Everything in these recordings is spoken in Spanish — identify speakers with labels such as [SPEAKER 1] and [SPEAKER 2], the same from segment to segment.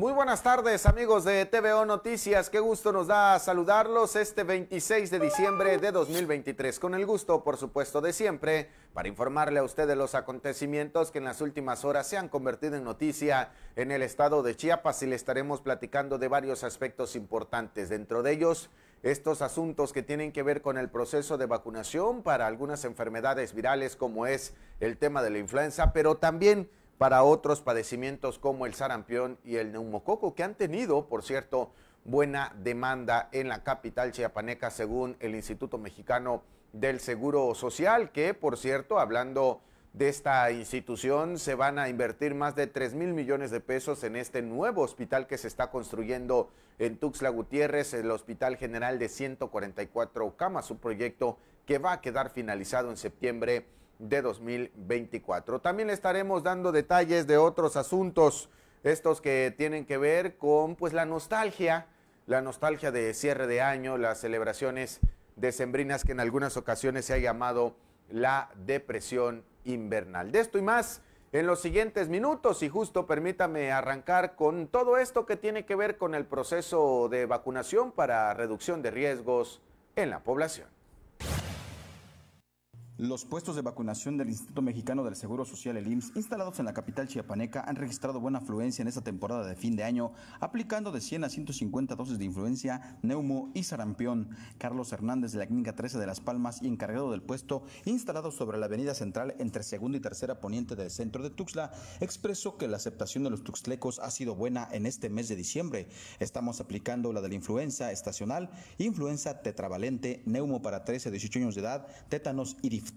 [SPEAKER 1] Muy buenas tardes amigos de TVO Noticias, qué gusto nos da saludarlos este 26 de diciembre de 2023, con el gusto por supuesto de siempre, para informarle a usted de los acontecimientos que en las últimas horas se han convertido en noticia en el estado de Chiapas y le estaremos platicando de varios aspectos importantes, dentro de ellos estos asuntos que tienen que ver con el proceso de vacunación para algunas enfermedades virales como es el tema de la influenza, pero también para otros padecimientos como el sarampión y el neumococo, que han tenido, por cierto, buena demanda en la capital chiapaneca, según el Instituto Mexicano del Seguro Social, que, por cierto, hablando de esta institución, se van a invertir más de 3 mil millones de pesos en este nuevo hospital que se está construyendo en Tuxtla Gutiérrez, el Hospital General de 144 camas, un proyecto que va a quedar finalizado en septiembre de 2024. También estaremos dando detalles de otros asuntos, estos que tienen que ver con pues la nostalgia, la nostalgia de cierre de año, las celebraciones decembrinas que en algunas ocasiones se ha llamado la depresión invernal. De esto y más en los siguientes minutos y justo permítame arrancar con todo esto que tiene que ver con el proceso de vacunación para reducción de riesgos en la población.
[SPEAKER 2] Los puestos de vacunación del Instituto Mexicano del Seguro Social, el IMSS, instalados en la capital chiapaneca, han registrado buena afluencia en esta temporada de fin de año, aplicando de 100 a 150 dosis de influencia, neumo y sarampión. Carlos Hernández de la Clínica 13 de Las Palmas y encargado del puesto instalado sobre la avenida central entre segunda y tercera poniente del centro de Tuxtla, expresó que la aceptación de los tuxtlecos ha sido buena en este mes de diciembre. Estamos aplicando la de la influenza estacional, influenza tetravalente, neumo para 13 a 18 años de edad, tétanos y difusión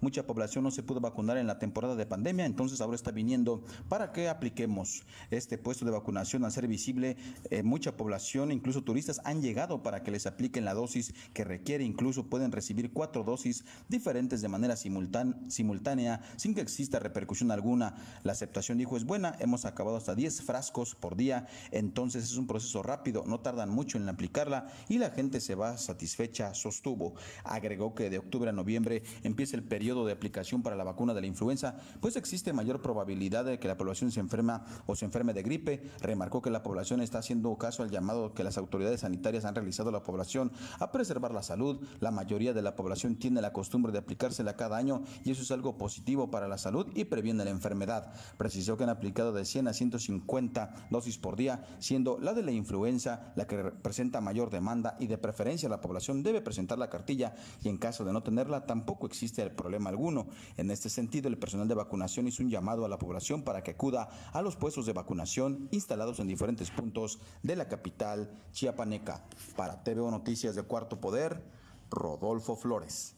[SPEAKER 2] Mucha población no se pudo vacunar en la temporada de pandemia, entonces ahora está viniendo para que apliquemos este puesto de vacunación al ser visible. Eh, mucha población, incluso turistas, han llegado para que les apliquen la dosis que requiere. Incluso pueden recibir cuatro dosis diferentes de manera simultánea sin que exista repercusión alguna. La aceptación, dijo, es buena. Hemos acabado hasta 10 frascos por día. Entonces es un proceso rápido, no tardan mucho en aplicarla y la gente se va satisfecha, sostuvo. Agregó que de octubre a noviembre empiece el periodo de aplicación para la vacuna de la influenza, pues existe mayor probabilidad de que la población se enferma o se enferme de gripe. Remarcó que la población está haciendo caso al llamado que las autoridades sanitarias han realizado a la población a preservar la salud. La mayoría de la población tiene la costumbre de aplicársela cada año y eso es algo positivo para la salud y previene la enfermedad. Precisó que han aplicado de 100 a 150 dosis por día, siendo la de la influenza la que presenta mayor demanda y de preferencia la población debe presentar la cartilla y en caso de no tenerla tampoco existe existe problema alguno. En este sentido, el personal de vacunación hizo un llamado a la población para que acuda a los puestos de vacunación instalados en diferentes puntos de la capital chiapaneca. Para TVO Noticias de Cuarto Poder, Rodolfo Flores.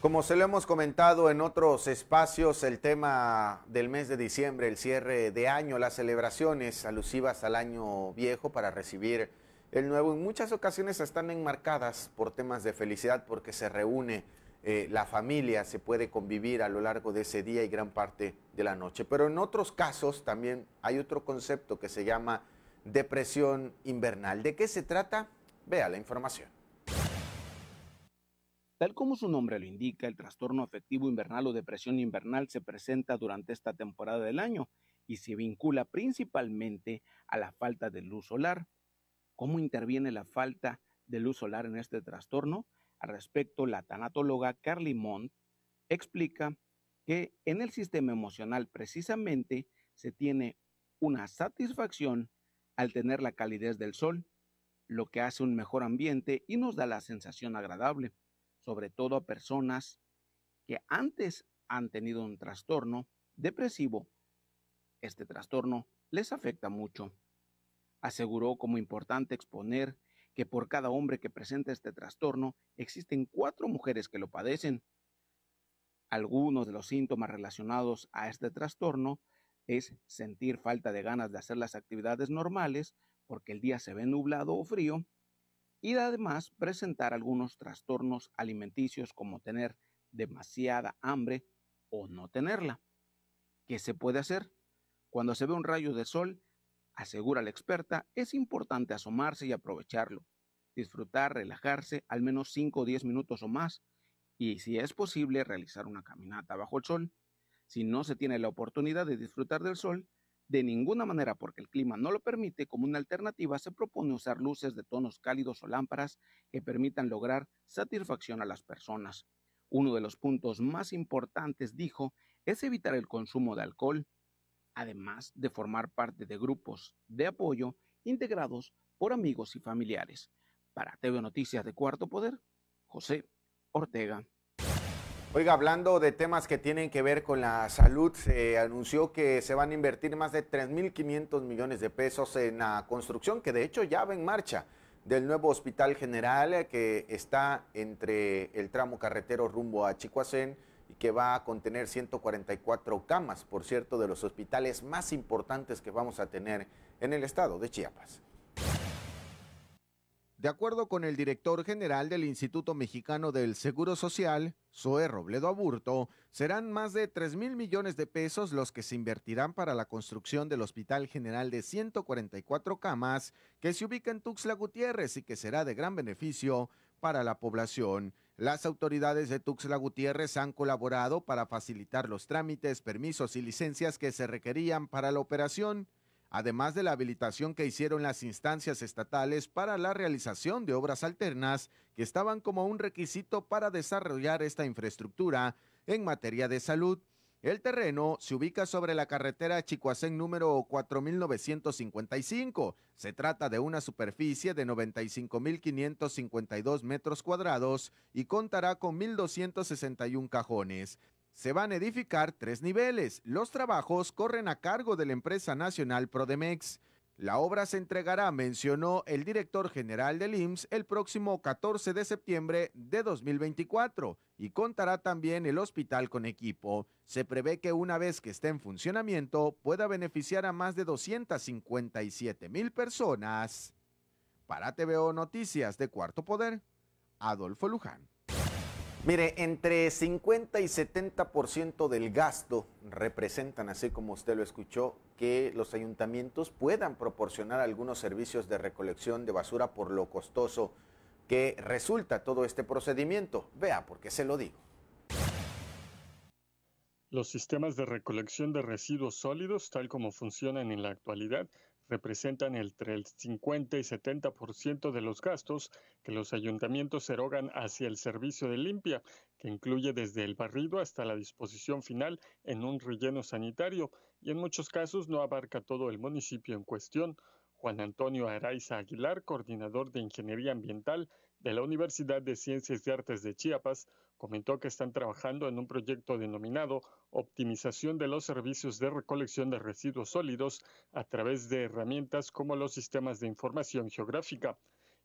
[SPEAKER 1] Como se lo hemos comentado en otros espacios, el tema del mes de diciembre, el cierre de año, las celebraciones alusivas al año viejo para recibir el nuevo, en muchas ocasiones están enmarcadas por temas de felicidad porque se reúne eh, la familia se puede convivir a lo largo de ese día y gran parte de la noche. Pero en otros casos también hay otro concepto que se llama depresión invernal. ¿De qué se trata? Vea
[SPEAKER 3] la información. Tal como su nombre lo indica, el trastorno afectivo invernal o depresión invernal se presenta durante esta temporada del año y se vincula principalmente a la falta de luz solar. ¿Cómo interviene la falta de luz solar en este trastorno? Al respecto, la tanatóloga Carly Mont explica que en el sistema emocional precisamente se tiene una satisfacción al tener la calidez del sol, lo que hace un mejor ambiente y nos da la sensación agradable, sobre todo a personas que antes han tenido un trastorno depresivo. Este trastorno les afecta mucho. Aseguró como importante exponer que por cada hombre que presenta este trastorno existen cuatro mujeres que lo padecen. Algunos de los síntomas relacionados a este trastorno es sentir falta de ganas de hacer las actividades normales porque el día se ve nublado o frío y además presentar algunos trastornos alimenticios como tener demasiada hambre o no tenerla. ¿Qué se puede hacer? Cuando se ve un rayo de sol, Asegura la experta, es importante asomarse y aprovecharlo, disfrutar, relajarse al menos 5 o 10 minutos o más y si es posible realizar una caminata bajo el sol. Si no se tiene la oportunidad de disfrutar del sol, de ninguna manera porque el clima no lo permite, como una alternativa se propone usar luces de tonos cálidos o lámparas que permitan lograr satisfacción a las personas. Uno de los puntos más importantes, dijo, es evitar el consumo de alcohol, además de formar parte de grupos de apoyo integrados por amigos y familiares. Para TV Noticias de Cuarto Poder, José Ortega. Oiga, hablando
[SPEAKER 1] de temas que tienen que ver con la salud, se anunció que se van a invertir más de 3.500 millones de pesos en la construcción, que de hecho ya va en marcha, del nuevo Hospital General eh, que está entre el tramo carretero rumbo a Chicoacén y que va a contener 144 camas, por cierto, de los hospitales más importantes que vamos a tener en el estado de Chiapas. De acuerdo con el director general del Instituto Mexicano del Seguro Social, Zoe Robledo Aburto, serán más de 3 mil millones de pesos los que se invertirán para la construcción del Hospital General de 144 camas que se ubica en Tuxtla Gutiérrez y que será de gran beneficio para la población. Las autoridades de Tuxtla Gutiérrez han colaborado para facilitar los trámites, permisos y licencias que se requerían para la operación, además de la habilitación que hicieron las instancias estatales para la realización de obras alternas que estaban como un requisito para desarrollar esta infraestructura en materia de salud. El terreno se ubica sobre la carretera Chicoacén número 4955. Se trata de una superficie de 95.552 metros cuadrados y contará con 1.261 cajones. Se van a edificar tres niveles. Los trabajos corren a cargo de la empresa nacional Prodemex. La obra se entregará, mencionó el director general del IMSS, el próximo 14 de septiembre de 2024 y contará también el hospital con equipo. Se prevé que una vez que esté en funcionamiento pueda beneficiar a más de 257 mil personas. Para TVO Noticias de Cuarto Poder, Adolfo Luján. Mire, entre 50 y 70% del gasto representan, así como usted lo escuchó, que los ayuntamientos puedan proporcionar algunos servicios de recolección de basura por lo costoso que resulta todo este procedimiento. Vea, porque se lo digo.
[SPEAKER 4] Los sistemas de recolección de residuos sólidos, tal como funcionan en la actualidad, representan entre el 50 y 70% de los gastos que los ayuntamientos erogan hacia el servicio de limpia, que incluye desde el barrido hasta la disposición final en un relleno sanitario y en muchos casos no abarca todo el municipio en cuestión. Juan Antonio Araiza Aguilar, coordinador de Ingeniería Ambiental de la Universidad de Ciencias y Artes de Chiapas comentó que están trabajando en un proyecto denominado Optimización de los servicios de recolección de residuos sólidos a través de herramientas como los sistemas de información geográfica.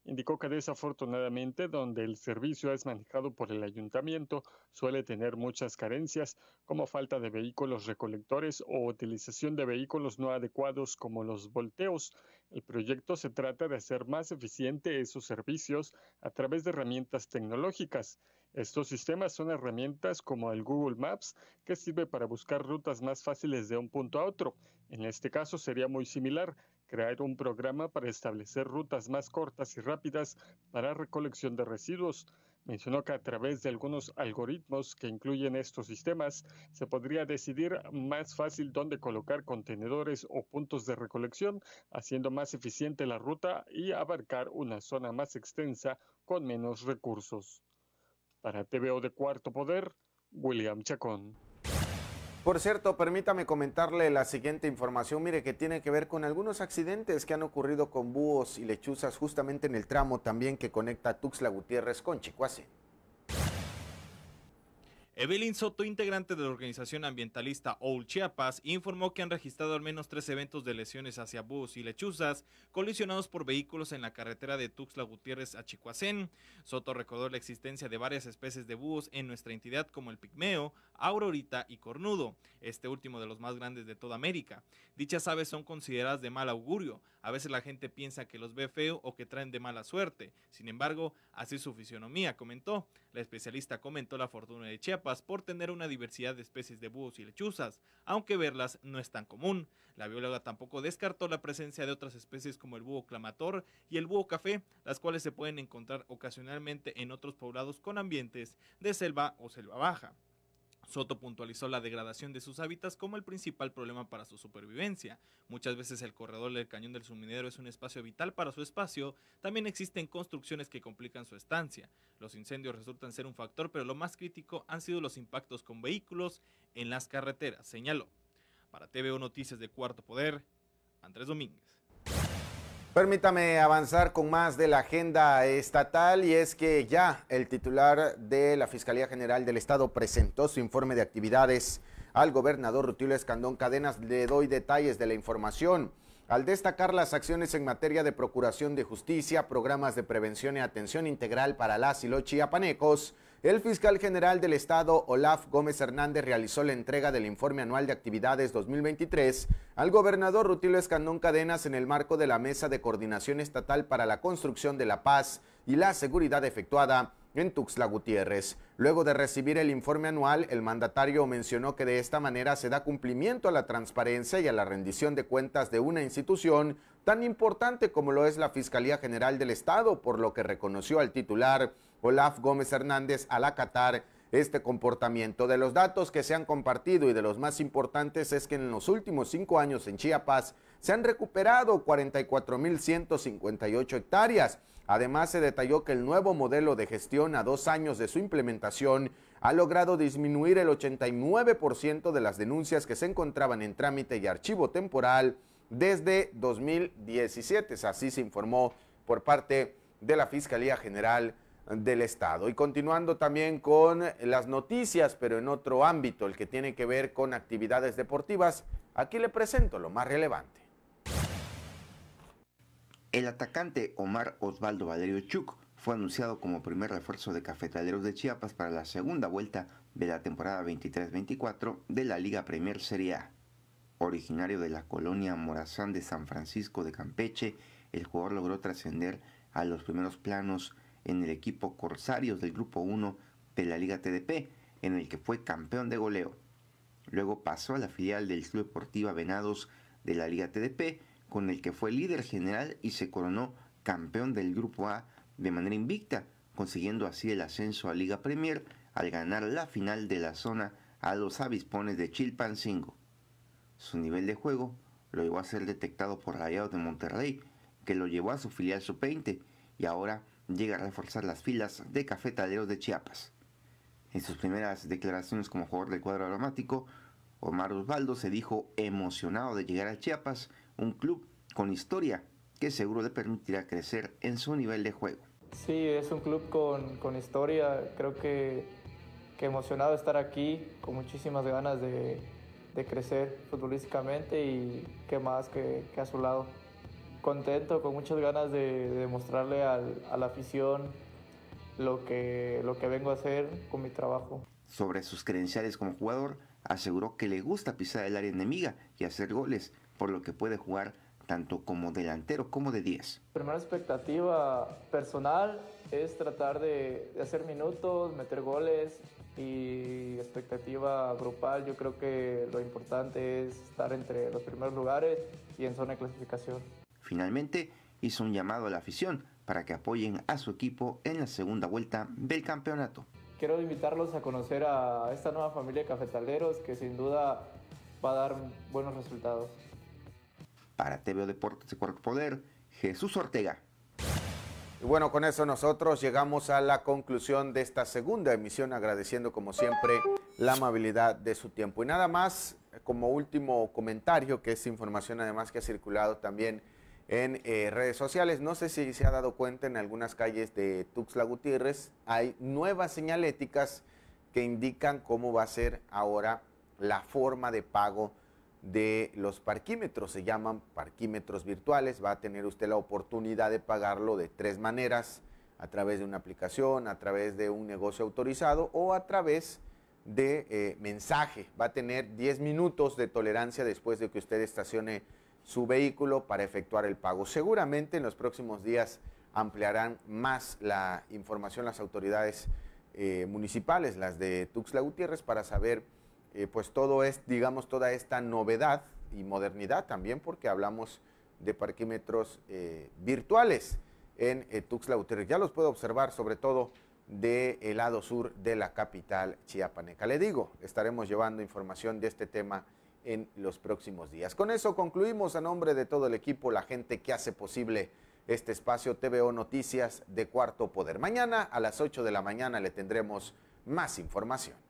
[SPEAKER 4] Indicó que desafortunadamente donde el servicio es manejado por el ayuntamiento suele tener muchas carencias como falta de vehículos recolectores o utilización de vehículos no adecuados como los volteos. El proyecto se trata de hacer más eficiente esos servicios a través de herramientas tecnológicas. Estos sistemas son herramientas como el Google Maps que sirve para buscar rutas más fáciles de un punto a otro. En este caso sería muy similar crear un programa para establecer rutas más cortas y rápidas para recolección de residuos. Mencionó que a través de algunos algoritmos que incluyen estos sistemas se podría decidir más fácil dónde colocar contenedores o puntos de recolección, haciendo más eficiente la ruta y abarcar una zona más extensa con menos recursos. Para TVO de Cuarto Poder, William
[SPEAKER 1] Chacón. Por cierto, permítame comentarle la siguiente información, mire, que tiene que ver con algunos accidentes que han ocurrido con búhos y lechuzas justamente en el tramo también que conecta Tuxtla Gutiérrez con Chicoase. Evelyn Soto,
[SPEAKER 5] integrante de la organización ambientalista OUL Chiapas, informó que han registrado al menos tres eventos de lesiones hacia búhos y lechuzas colisionados por vehículos en la carretera de Tuxtla Gutiérrez a Chicuacén. Soto recordó la existencia de varias especies de búhos en nuestra entidad como el pigmeo, Aurorita y Cornudo, este último de los más grandes de toda América. Dichas aves son consideradas de mal augurio, a veces la gente piensa que los ve feo o que traen de mala suerte, sin embargo, así es su fisionomía, comentó. La especialista comentó la fortuna de Chiapas por tener una diversidad de especies de búhos y lechuzas, aunque verlas no es tan común. La bióloga tampoco descartó la presencia de otras especies como el búho clamator y el búho café, las cuales se pueden encontrar ocasionalmente en otros poblados con ambientes de selva o selva baja. Soto puntualizó la degradación de sus hábitats como el principal problema para su supervivencia. Muchas veces el corredor del cañón del suminero es un espacio vital para su espacio, también existen construcciones que complican su estancia. Los incendios resultan ser un factor, pero lo más crítico han sido los impactos con vehículos en las carreteras, señaló. Para TVO Noticias de Cuarto Poder, Andrés Domínguez.
[SPEAKER 1] Permítame avanzar con más de la agenda estatal y es que ya el titular de la Fiscalía General del Estado presentó su informe de actividades al gobernador Rutilio Escandón Cadenas. Le doy detalles de la información al destacar las acciones en materia de procuración de justicia, programas de prevención y atención integral para las y los chiapanecos, el fiscal general del Estado, Olaf Gómez Hernández, realizó la entrega del informe anual de actividades 2023 al gobernador Rutilio Escandón Cadenas en el marco de la Mesa de Coordinación Estatal para la Construcción de la Paz y la seguridad efectuada en Tuxtla Gutiérrez. Luego de recibir el informe anual, el mandatario mencionó que de esta manera se da cumplimiento a la transparencia y a la rendición de cuentas de una institución tan importante como lo es la Fiscalía General del Estado, por lo que reconoció al titular Olaf Gómez Hernández al acatar este comportamiento. De los datos que se han compartido y de los más importantes es que en los últimos cinco años en Chiapas se han recuperado 44.158 hectáreas, Además, se detalló que el nuevo modelo de gestión a dos años de su implementación ha logrado disminuir el 89% de las denuncias que se encontraban en trámite y archivo temporal desde 2017. Así se informó por parte de la Fiscalía General del Estado. Y continuando también con las noticias, pero en otro ámbito, el que tiene que ver con actividades deportivas, aquí le presento lo más relevante.
[SPEAKER 6] El atacante Omar Osvaldo Valerio Chuk fue anunciado como primer refuerzo de Cafetaleros de Chiapas para la segunda vuelta de la temporada 23-24 de la Liga Premier Serie A. Originario de la colonia Morazán de San Francisco de Campeche, el jugador logró trascender a los primeros planos en el equipo Corsarios del Grupo 1 de la Liga TDP, en el que fue campeón de goleo. Luego pasó a la filial del Club Deportiva Venados de la Liga TDP, con el que fue líder general y se coronó campeón del Grupo A de manera invicta, consiguiendo así el ascenso a Liga Premier al ganar la final de la zona a los avispones de Chilpancingo. Su nivel de juego lo llevó a ser detectado por Rayados de Monterrey, que lo llevó a su filial sub-20 y ahora llega a reforzar las filas de Cafetaleros de Chiapas. En sus primeras declaraciones como jugador del cuadro aromático... Omar Osvaldo se dijo emocionado de llegar a Chiapas un club con historia que seguro le permitirá crecer en su nivel de juego. Sí,
[SPEAKER 7] es un club con, con historia, creo que, que, emocionado estar aquí, con muchísimas ganas de, de crecer futbolísticamente y qué más que, a su lado. Contento, con muchas ganas de, de demostrarle al, a la afición lo que, lo que vengo a hacer con mi trabajo.
[SPEAKER 6] Sobre sus credenciales como jugador, aseguró que le gusta pisar el área enemiga y hacer goles, por lo que puede jugar tanto como delantero como de 10.
[SPEAKER 7] Primera expectativa personal es tratar de, hacer minutos, meter goles y expectativa grupal. Yo creo que lo importante es estar entre los primeros lugares y en zona de clasificación.
[SPEAKER 6] Finalmente, hizo un llamado a la afición para que apoyen a su equipo en la segunda vuelta del campeonato.
[SPEAKER 7] Quiero invitarlos a conocer a esta nueva familia de cafetaleros que sin duda va a dar buenos resultados.
[SPEAKER 6] Para TV Deportes y Cuarto Poder, Jesús Ortega. Y bueno, con eso nosotros
[SPEAKER 1] llegamos a la conclusión de esta segunda emisión, agradeciendo como siempre la amabilidad de su tiempo. Y nada más, como último comentario, que es información además que ha circulado también en eh, redes sociales, no sé si se ha dado cuenta en algunas calles de Tuxtla Gutiérrez, hay nuevas señaléticas que indican cómo va a ser ahora la forma de pago de los parquímetros, se llaman parquímetros virtuales, va a tener usted la oportunidad de pagarlo de tres maneras, a través de una aplicación, a través de un negocio autorizado o a través de eh, mensaje. Va a tener 10 minutos de tolerancia después de que usted estacione su vehículo para efectuar el pago. Seguramente en los próximos días ampliarán más la información las autoridades eh, municipales, las de Tuxtla Gutiérrez, para saber eh, pues todo es, digamos, toda esta novedad y modernidad también, porque hablamos de parquímetros eh, virtuales en eh, Tuxtla Gutiérrez. Ya los puedo observar, sobre todo del lado sur de la capital chiapaneca. Le digo, estaremos llevando información de este tema en los próximos días. Con eso concluimos a nombre de todo el equipo, la gente que hace posible este espacio TVO Noticias de Cuarto Poder. Mañana a las 8 de la mañana le tendremos más información.